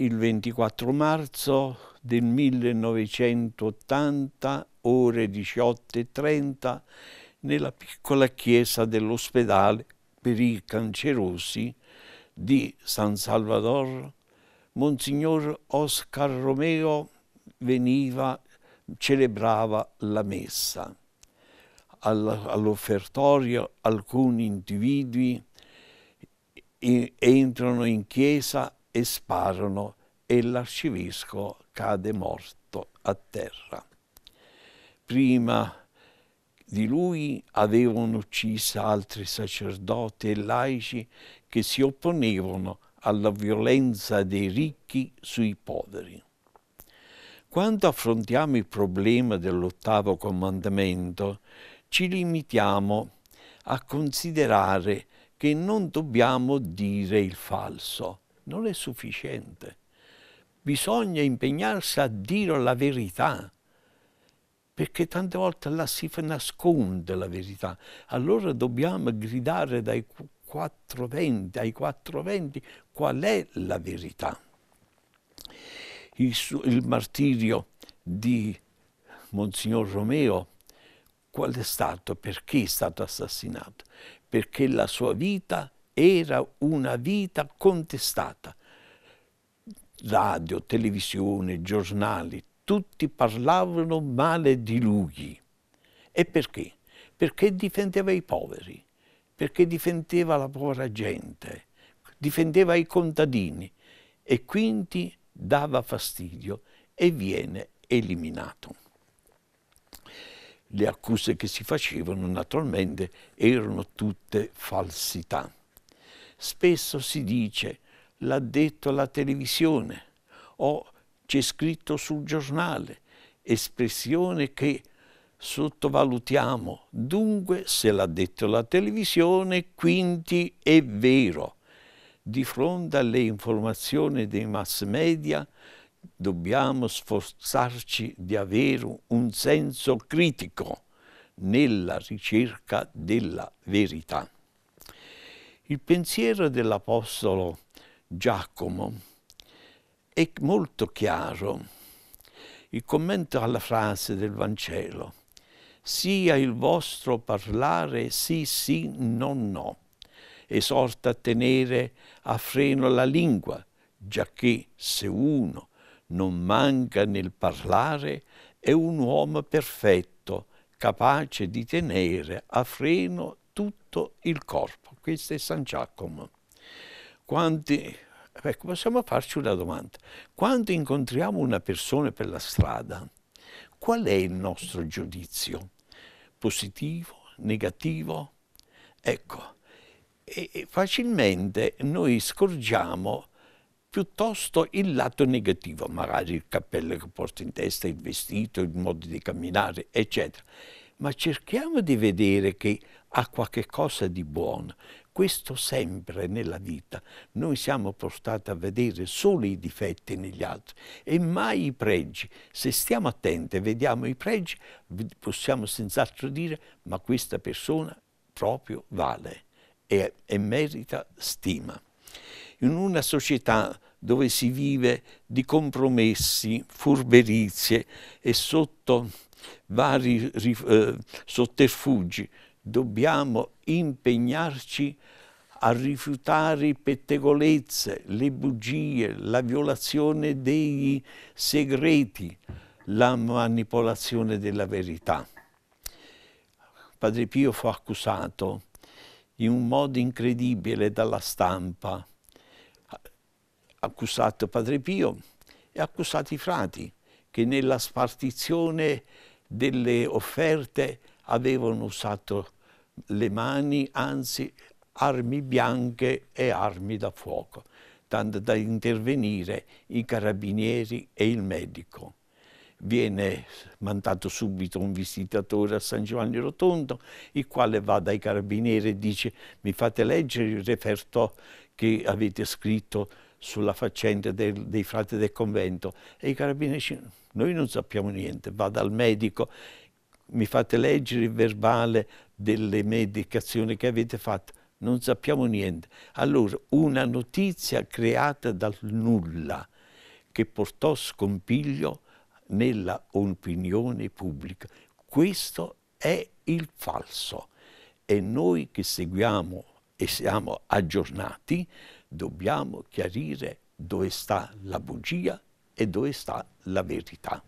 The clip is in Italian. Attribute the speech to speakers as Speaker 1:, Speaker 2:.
Speaker 1: il 24 marzo del 1980, ore 18.30, nella piccola chiesa dell'ospedale per i cancerosi di San Salvador, Monsignor Oscar Romeo veniva, celebrava la messa. All'offertorio alcuni individui entrano in chiesa e sparano e l'arcivescovo cade morto a terra. Prima di lui avevano ucciso altri sacerdoti e laici che si opponevano alla violenza dei ricchi sui poveri. Quando affrontiamo il problema dell'ottavo comandamento, ci limitiamo a considerare che non dobbiamo dire il falso, non è sufficiente. Bisogna impegnarsi a dire la verità, perché tante volte la si nasconde la verità. Allora dobbiamo gridare dai quattro venti, ai quattro venti qual è la verità. Il, il martirio di Monsignor Romeo qual è stato, perché è stato assassinato? Perché la sua vita era una vita contestata. Radio, televisione, giornali, tutti parlavano male di lui. E perché? Perché difendeva i poveri, perché difendeva la povera gente, difendeva i contadini e quindi dava fastidio e viene eliminato. Le accuse che si facevano naturalmente erano tutte falsità. Spesso si dice l'ha detto la televisione o c'è scritto sul giornale, espressione che sottovalutiamo. Dunque, se l'ha detto la televisione, quindi è vero. Di fronte alle informazioni dei mass media dobbiamo sforzarci di avere un senso critico nella ricerca della verità. Il pensiero dell'Apostolo Giacomo è molto chiaro. Il commento alla frase del Vangelo, sia il vostro parlare sì sì no no, esorta a tenere a freno la lingua, giacché se uno non manca nel parlare è un uomo perfetto, capace di tenere a freno tutto il corpo. Questo è San Giacomo. Quanti, ecco, possiamo farci una domanda. Quando incontriamo una persona per la strada, qual è il nostro giudizio? Positivo? Negativo? Ecco, e facilmente noi scorgiamo piuttosto il lato negativo, magari il cappello che porta in testa, il vestito, il modo di camminare, eccetera. Ma cerchiamo di vedere che a qualche cosa di buono. Questo sempre nella vita. Noi siamo portati a vedere solo i difetti negli altri e mai i pregi. Se stiamo attenti e vediamo i pregi, possiamo senz'altro dire ma questa persona proprio vale e, e merita stima. In una società dove si vive di compromessi, furberizie e sotto vari eh, sotterfugi, dobbiamo impegnarci a rifiutare pettegolezze, le bugie, la violazione dei segreti, la manipolazione della verità. Padre Pio fu accusato in un modo incredibile dalla stampa, accusato Padre Pio e accusati i frati che nella spartizione delle offerte avevano usato le mani, anzi armi bianche e armi da fuoco, tanto da intervenire i carabinieri e il medico. Viene mandato subito un visitatore a San Giovanni Rotondo, il quale va dai carabinieri e dice mi fate leggere il referto che avete scritto sulla faccenda del, dei frati del convento e i carabinieri dicono noi non sappiamo niente, va dal medico mi fate leggere il verbale delle medicazioni che avete fatto, non sappiamo niente. Allora, una notizia creata dal nulla che portò scompiglio nella opinione pubblica. Questo è il falso e noi che seguiamo e siamo aggiornati dobbiamo chiarire dove sta la bugia e dove sta la verità.